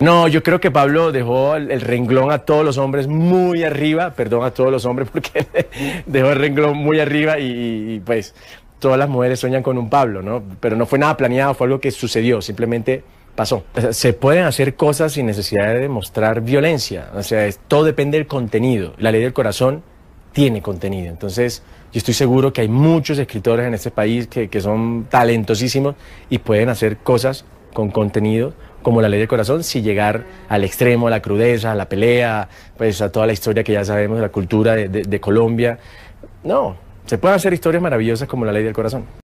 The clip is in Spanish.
No, yo creo que Pablo dejó el renglón a todos los hombres muy arriba, perdón a todos los hombres porque dejó el renglón muy arriba y, pues todas las mujeres sueñan con un Pablo, ¿no? Pero no fue nada planeado, fue algo que sucedió, simplemente pasó. se pueden hacer cosas sin necesidad de demostrar violencia, o sea, todo depende del contenido. La ley del corazón tiene contenido, entonces yo estoy seguro que hay muchos escritores en este país que, que son talentosísimos y pueden hacer cosas con contenido, como la ley del corazón, sin llegar al extremo, a la crudeza, a la pelea, pues a toda la historia que ya sabemos de la cultura de, de Colombia. No, se pueden hacer historias maravillosas como la ley del corazón.